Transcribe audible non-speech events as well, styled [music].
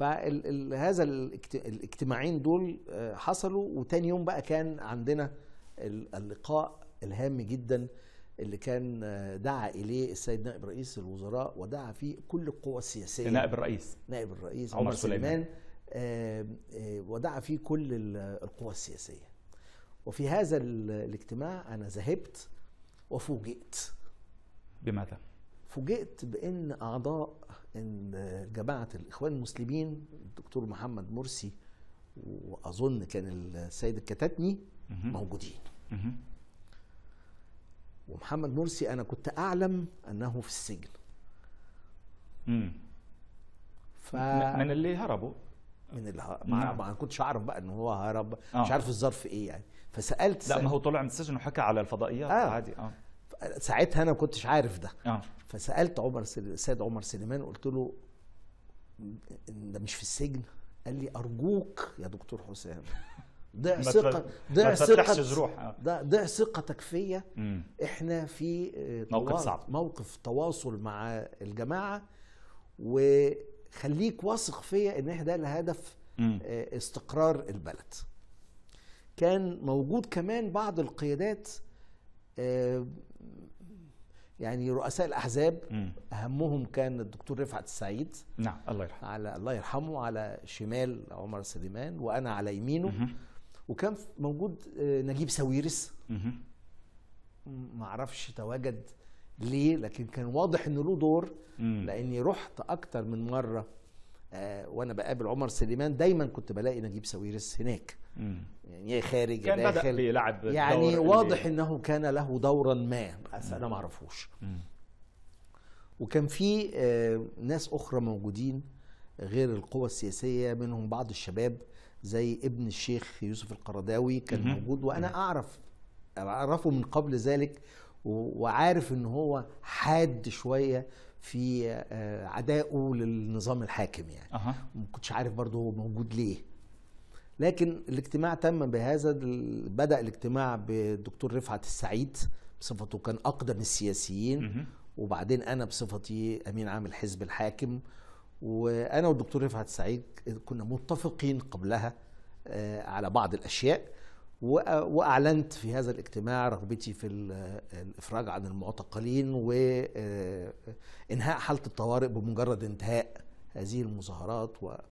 فهذا الاجتماعين دول آه، حصلوا وتاني يوم بقى كان عندنا اللقاء الهام جدا اللي كان آه، دعا اليه السيد نائب رئيس الوزراء ودعا فيه كل القوى السياسيه نائب الرئيس نائب الرئيس عمر سليمان, سليمان آه، ودعا فيه كل القوى السياسيه وفي هذا الاجتماع انا ذهبت وفوجئت بماذا؟ فوجئت بان اعضاء جماعه الاخوان المسلمين الدكتور محمد مرسي واظن كان السيد الكتاتني موجودين ومحمد مرسي انا كنت اعلم انه في السجن امم ف... من اللي هربوا من اللي هرب نعم. ما كنتش اعرف بقى ان هو هرب آه. مش عارف الظرف ايه يعني فسالت لا ما هو طلع من السجن وحكى على الفضائيات آه. عادي اه ساعتها انا ما كنتش عارف ده آه. فسالت عمر السيد عمر سليمان قلت له ده مش في السجن قال لي ارجوك يا دكتور حسام ضع [laughs] ثقه ضع ثقه آه. ضع ثقتك فيا احنا في آه، موقف صعب موقف تواصل مع الجماعه وخليك واثق فيا ان احنا ده الهدف استقرار البلد كان موجود كمان بعض القيادات يعني رؤساء الاحزاب م. اهمهم كان الدكتور رفعت السعيد نعم الله يرحمه على الله يرحمه على شمال عمر سليمان وانا على يمينه م. وكان موجود آه، نجيب ساويرس ما اعرفش تواجد ليه لكن كان واضح انه له دور م. لاني رحت اكتر من مره آه، وانا بقابل عمر سليمان دايما كنت بلاقي نجيب ساويرس هناك م. يا إيه، خارج كان داخل بدأ بيلعب يعني واضح انه كان له دورا ما بس انا ما اعرفوش وكان في آه، ناس اخرى موجودين غير القوى السياسيه منهم بعض الشباب زي ابن الشيخ يوسف القرداوي كان موجود وانا اعرف اعرفه من قبل ذلك وعارف ان هو حاد شويه في آه، عدائه للنظام الحاكم يعني أه. ما كنتش عارف برضه هو موجود ليه لكن الاجتماع تم بهذا بدا الاجتماع بالدكتور رفعت السعيد بصفته كان اقدم السياسيين وبعدين انا بصفتي امين عام الحزب الحاكم وانا والدكتور رفعت السعيد كنا متفقين قبلها آه، على بعض الاشياء واعلنت في هذا الاجتماع رغبتي في الافراج عن المعتقلين وانهاء آه، حاله الطوارئ بمجرد انتهاء هذه المظاهرات